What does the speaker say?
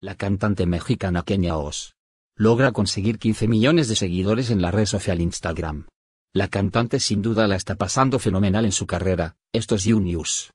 La cantante mexicana Kenia Oz. logra conseguir 15 millones de seguidores en la red social Instagram. La cantante sin duda la está pasando fenomenal en su carrera, esto es Junius.